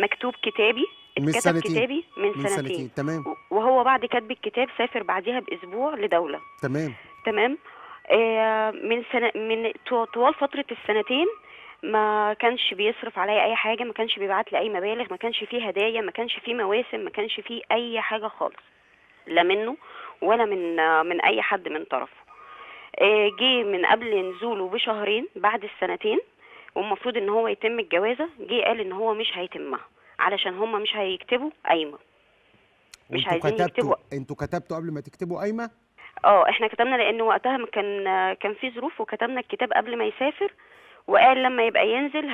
مكتوب كتابي من سنتين. كتابي من, من سنتين. سنتين تمام وهو بعد كتب الكتاب سافر بعديها باسبوع لدوله تمام تمام آه، من سنة من طوال فتره السنتين ما كانش بيصرف عليا اي حاجه ما كانش بيبعت لي اي مبالغ ما كانش فيه هدايا ما كانش فيه مواسم ما كانش فيه اي حاجه خالص لا منه ولا من من اي حد من طرفه آه، جه من قبل نزوله بشهرين بعد السنتين والمفروض ان هو يتم الجوازه جه قال ان هو مش هيتمها علشان هم مش هيكتبوا قايمه مش عايزين كتبتوا يكتبوا انتوا كتبتوا قبل ما تكتبوا قايمه اه احنا كتبنا لان وقتها كان كان في ظروف وكتبنا الكتاب قبل ما يسافر وقال لما يبقى ينزل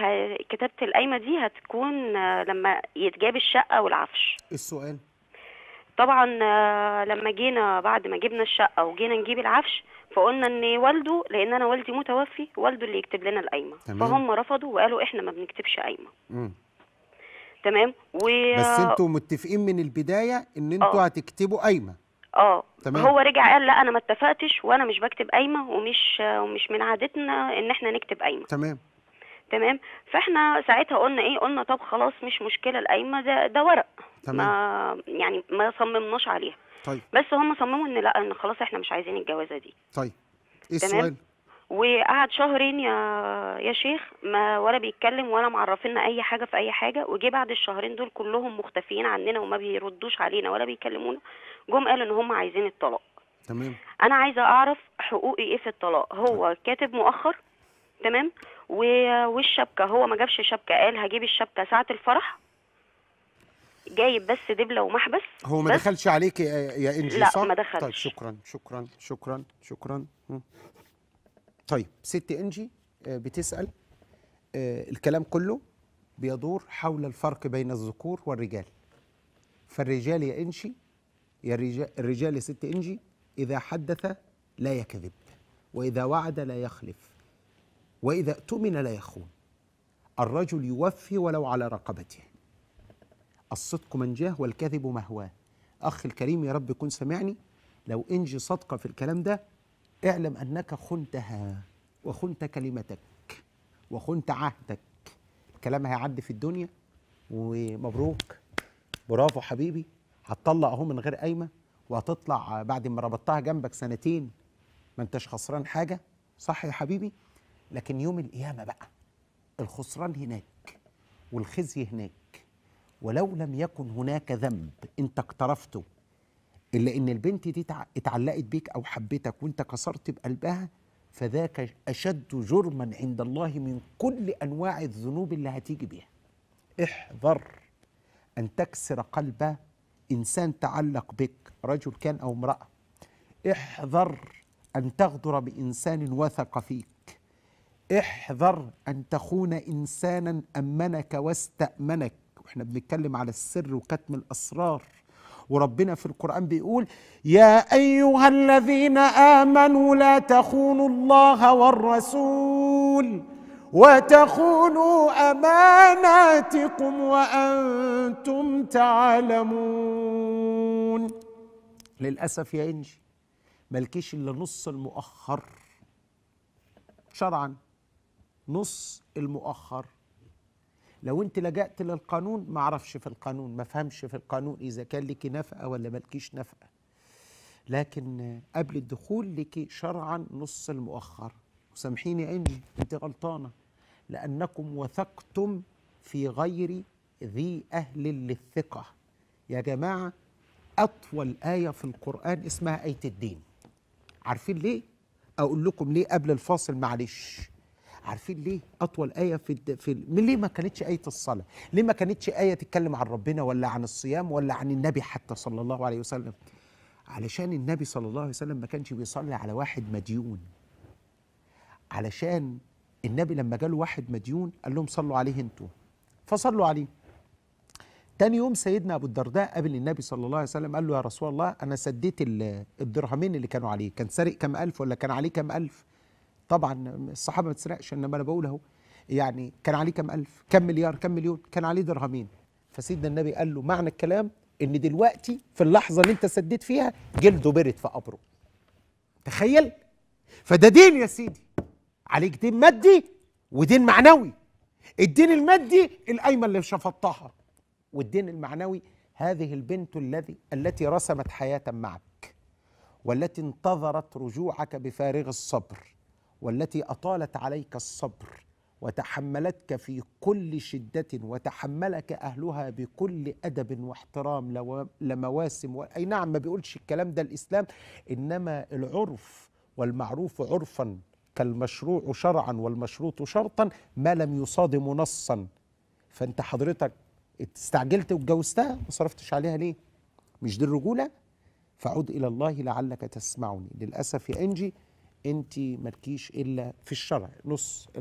كتابه القايمه دي هتكون آه، لما يتجاب الشقه والعفش السؤال طبعا آه، لما جينا بعد ما جبنا الشقه وجينا نجيب العفش فقلنا ان والده لان انا والدي متوفي والده اللي يكتب لنا القايمه فهم رفضوا وقالوا احنا ما بنكتبش قايمه تمام و بس انتوا متفقين من البدايه ان آه. انتوا هتكتبوا قايمه اه تمام. هو رجع قال لا انا ما اتفقتش وانا مش بكتب قايمه ومش آه، ومش من عادتنا ان احنا نكتب قايمه تمام تمام فاحنا ساعتها قلنا ايه قلنا طب خلاص مش مشكله القايمه ده ده ورق تمام. ما يعني ما صممناش عليها طيب بس هم صمموا ان لا ان خلاص احنا مش عايزين الجوازه دي طيب ايه السؤال وقعد شهرين يا يا شيخ ما ولا بيتكلم ولا معرفينا اي حاجه في اي حاجه وجي بعد الشهرين دول كلهم مختفيين عننا وما بيردوش علينا ولا بيكلمونا جم قالوا ان هم عايزين الطلاق تمام انا عايزه اعرف حقوقي ايه في الطلاق هو طيب. كاتب مؤخر تمام والشبكه هو ما جابش شبكه قال هجيب الشبكه ساعه الفرح جايب بس دبله ومحبس هو ما دخلش عليك يا انجي لا صح؟ ما دخلش طيب شكرا شكرا شكرا شكرا طيب ست انجي آه، بتسال آه، الكلام كله بيدور حول الفرق بين الذكور والرجال فالرجال يا انجي يا الرجال, الرجال يا ست انجي اذا حدث لا يكذب واذا وعد لا يخلف وإذا اؤتمن لا يخون الرجل يوفي ولو على رقبته الصدق منجاه والكذب مهواه أخ الكريم يا رب يكون سمعني لو انجي صدقة في الكلام ده اعلم أنك خنتها وخنت كلمتك وخنت عهدك الكلام هيعدي في الدنيا ومبروك برافو حبيبي هتطلع اهو من غير قايمه وهتطلع بعد ما ربطتها جنبك سنتين ما انتش خسران حاجه صح يا حبيبي لكن يوم القيامة بقى الخسران هناك والخزي هناك ولو لم يكن هناك ذنب انت اقترفته الا ان البنت دي اتعلقت بيك او حبتك وانت كسرت بقلبها فذاك اشد جرما عند الله من كل انواع الذنوب اللي هتيجي بيها احذر ان تكسر قلب انسان تعلق بك رجل كان او امراه احذر ان تغدر بانسان وثق فيك احذر أن تخون إنسانا أمنك واستأمنك وإحنا بنتكلم على السر وكتم الأسرار وربنا في القرآن بيقول يا أيها الذين آمنوا لا تخونوا الله والرسول وتخونوا أماناتكم وأنتم تعلمون للأسف يا إنجي ملكيش إلا نص المؤخر شرعا نص المؤخر لو انت لجأت للقانون ما اعرفش في القانون ما فهمش في القانون اذا كان لك نفقه ولا ملكيش نفقه لكن قبل الدخول لك شرعا نص المؤخر وسامحيني اني انت غلطانه لانكم وثقتم في غير ذي اهل للثقه يا جماعه اطول ايه في القران اسمها ايه الدين عارفين ليه اقول لكم ليه قبل الفاصل معلش عارفين ليه اطول ايه في الد... في من ليه ما كانتش ايه الصلاه ليه ما كانتش ايه تتكلم عن ربنا ولا عن الصيام ولا عن النبي حتى صلى الله عليه وسلم علشان النبي صلى الله عليه وسلم ما كانش بيصلي على واحد مديون علشان النبي لما جاله واحد مديون قال لهم صلوا عليه انتوا فصلوا عليه تاني يوم سيدنا ابو الدرداء قابل النبي صلى الله عليه وسلم قال له يا رسول الله انا سديت الدرهمين اللي كانوا عليه كان سارق كام الف ولا كان عليه كام الف طبعا الصحابه ما تسرقش انما انا بقول اهو يعني كان عليه كام الف كام مليار كام مليون كان عليه درهمين فسيدنا النبي قال له معنى الكلام ان دلوقتي في اللحظه اللي انت سديت فيها جلده برد في قبره تخيل فده دين يا سيدي عليك دين مادي ودين معنوي الدين المادي القايمه اللي شفطتها والدين المعنوي هذه البنت الذي التي رسمت حياه معك والتي انتظرت رجوعك بفارغ الصبر والتي اطالت عليك الصبر وتحملتك في كل شده وتحملك اهلها بكل ادب واحترام لمواسم و... اي نعم ما بيقولش الكلام ده الاسلام انما العرف والمعروف عرفا كالمشروع شرعا والمشروط شرطا ما لم يصادم نصا فانت حضرتك استعجلت واتجوزتها ما صرفتش عليها ليه مش دي الرجوله فعد الى الله لعلك تسمعني للاسف يا انجي انت مالكيش الا في الشرع نص